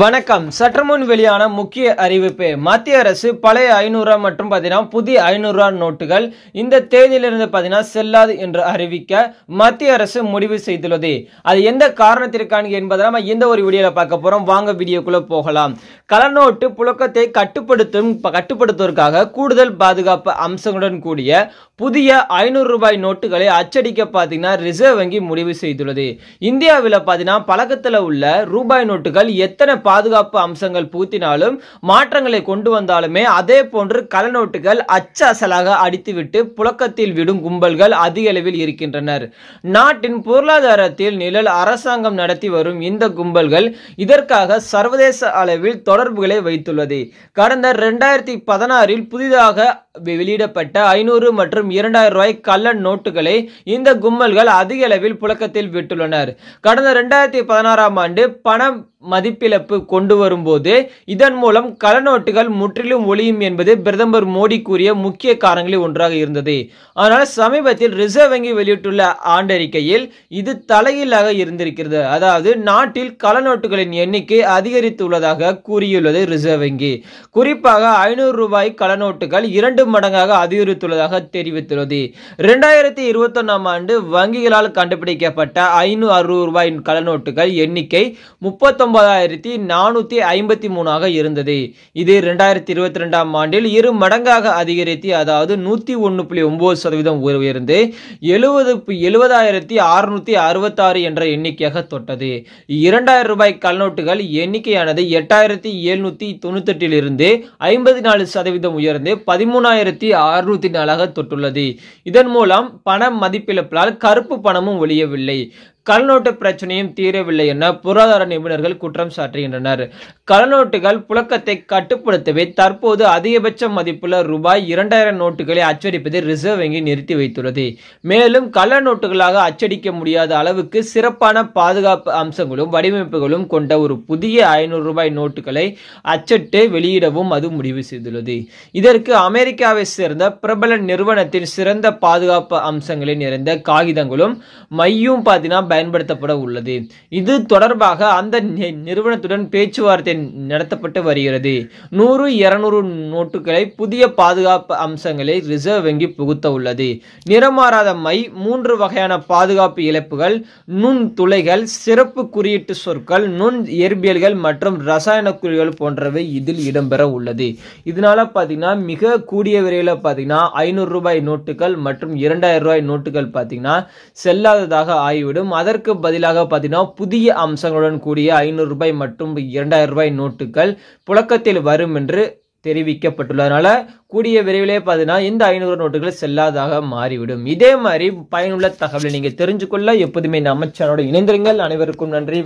வணக்கம் சற்றுமுன் வெளியான முக்கிய அறிவிப்பு மத்திய அரசு பழைய ஐநூறு மற்றும் பார்த்தீங்கன்னா புதிய ஐநூறு நோட்டுகள் இந்த தேதியிலிருந்து பார்த்தீங்கன்னா செல்லாது என்று அறிவிக்க மத்திய அரசு முடிவு செய்துள்ளது அது எந்த காரணத்திற்கான என்பதை நம்ம எந்த ஒரு வீடியோல பார்க்க போறோம் வாங்க வீடியோக்குள்ள போகலாம் கலநோட்டு புழக்கத்தை கட்டுப்படுத்தும் கட்டுப்படுத்துவதற்காக கூடுதல் பாதுகாப்பு அம்சங்களுடன் கூடிய புதிய ஐநூறு ரூபாய் நோட்டுகளை அச்சடிக்க பார்த்தீங்கன்னா ரிசர்வ் வங்கி முடிவு செய்துள்ளது இந்தியாவில் பார்த்தீங்கன்னா பழக்கத்தில் உள்ள ரூபாய் நோட்டுகள் எத்தனை பாதுகாப்பு அம்சங்கள் பூத்தினாலும் மாற்றங்களை கொண்டு வந்தாலுமே அதே போன்று கலநோட்டுகள் அச்சு அசலாக அடித்துவிட்டு புழக்கத்தில் விடும் கும்பல்கள் அதிக அளவில் இருக்கின்றனர் நாட்டின் பொருளாதாரத்தில் நிழல் அரசாங்கம் நடத்தி வரும் இந்த கும்பல்கள் இதற்காக சர்வதேச அளவில் தொடர்புகளை வைத்துள்ளது கடந்த ரெண்டாயிரத்தி பதினாறில் புதிதாக வெளியிடப்பட்ட ஐநூறு மற்றும் இரண்டாயிரம் ரூபாய் கள்ள நோட்டுகளை இந்த கும்பல்கள் அதிக அளவில் புழக்கத்தில் விட்டுள்ளனர் கடந்த இரண்டாயிரத்தி பதினாறாம் ஆண்டு பண மதிப்பிழப்பு கொண்டு வரும்போது இதன் மூலம் முற்றிலும் ஒளியும் என்பது பிரதமர் மோடி கூறிய முக்கிய காரணங்களில் ஒன்றாக இருந்தது ஆனால் சமீபத்தில் ரிசர்வ் வங்கி வெளியிட்டுள்ள ஆண்டறிக்கையில் இது தலையீழாக இருந்திருக்கிறது அதாவது நாட்டில் கலநோட்டுகளின் எண்ணிக்கை அதிகரித்துள்ளதாக கூறியுள்ளது ரிசர்வ் வங்கி குறிப்பாக ஐநூறு ரூபாய் கலநோட்டுகள் இரண்டு இரண்டு மடங்காக அதிகரித்துள்ளதாக தெரிவித்துள்ளது இரண்டாயிரத்தி இருபத்தி ஒன்னாம் ஆண்டு வங்கிகளால் கண்டுபிடிக்கப்பட்ட ஐநூறு அறுபது ரூபாய் கலநோட்டுகள் எண்ணிக்கை முப்பத்தொன்பதாயிரத்தி நானூற்றி ஐம்பத்தி மூணாக இருந்தது இது இரண்டாயிரத்தி இருபத்தி ரெண்டாம் ஆண்டில் இரு மடங்காக அதிகரித்து அதாவது நூத்தி ஒன்னு புள்ளி ஒன்பது சதவீதம் உயர்ந்து எழுபது எழுபதாயிரத்தி அறுநூற்றி அறுபத்தாறு என்ற எண்ணிக்கையாக தொட்டது இரண்டாயிரம் ரூபாய் கல்நோட்டுகள் எண்ணிக்கையானது எட்டாயிரத்தி எழுநூத்தி எழுநூற்றி தொண்ணூத்தெட்டிலிருந்து ஐம்பத்தி நாலு சதவீதம் உயர்ந்து பதிமூணாயிரம் மூவாயிரத்தி அறுநூத்தி நாலாக தொட்டுள்ளது இதன் மூலம் பண மதிப்பிழப்பால் கருப்பு பணமும் ஒழியவில்லை கள்ளநோட்டு பிரச்சனையும் தீரவில்லை என பொருளாதார நிபுணர்கள் குற்றம் சாட்டுகின்றனர் கள்ளநோட்டுகள் புழக்கத்தை கட்டுப்படுத்தவே தற்போது அதிகபட்ச மதிப்புள்ள ரூபாய் இரண்டாயிரம் நோட்டுகளை அச்சடிப்பதை ரிசர்வ் வங்கி நிறுத்தி வைத்துள்ளது மேலும் கள்ள நோட்டுகளாக அச்சடிக்க முடியாத அளவுக்கு சிறப்பான பாதுகாப்பு அம்சங்களும் வடிவமைப்புகளும் கொண்ட ஒரு புதிய ஐநூறு ரூபாய் நோட்டுகளை அச்சட்டு வெளியிடவும் அது முடிவு செய்துள்ளது இதற்கு அமெரிக்காவை சேர்ந்த பிரபல நிறுவனத்தின் சிறந்த பாதுகாப்பு அம்சங்களை நிறைந்த காகிதங்களும் மையும் பார்த்தீங்கன்னா பயன்படுத்தப்பட உள்ளது இது தொடர்பாக அந்த நிறுவனத்துடன் பேச்சுவார்த்தை நடத்தப்பட்டு வருகிறது நூறு இருநூறு நோட்டுகளை புதிய பாதுகாப்பு அம்சங்களை ரிசர்வ் வங்கி புகுத்த உள்ளது நிறமாறாத மை மூன்று வகையான பாதுகாப்பு இழப்புகள் நுண் துளைகள் சிறப்பு குறியீட்டு சொற்கள் நுண் இயற்பியல்கள் மற்றும் ரசாயன குறிகள் போன்றவை இதில் இடம்பெற உள்ளது இதனால பார்த்தீங்கன்னா மிக கூடிய விரைவில் பார்த்தீங்கன்னா ஐநூறு ரூபாய் நோட்டுகள் மற்றும் இரண்டாயிரம் ரூபாய் நோட்டுகள் பார்த்தீங்கன்னா செல்லாததாக ஆகிவிடும் அதற்கு பதிலாக பார்த்தீங்கன்னா புதிய அம்சங்களுடன் கூடிய ஐநூறு ரூபாய் மற்றும் இரண்டாயிரம் ரூபாய் நோட்டுகள் புழக்கத்தில் வரும் என்று தெரிவிக்கப்பட்டுள்ளதுனால கூடிய விரைவிலே பார்த்தீங்கன்னா இந்த ஐநூறு நோட்டுகள் செல்லாதாக மாறிவிடும் இதே மாதிரி பயனுள்ள தகவலை நீங்கள் தெரிஞ்சுக்கொள்ள எப்போதுமே இந்த அமைச்சரோடு இணைந்திருங்கள் அனைவருக்கும் நன்றி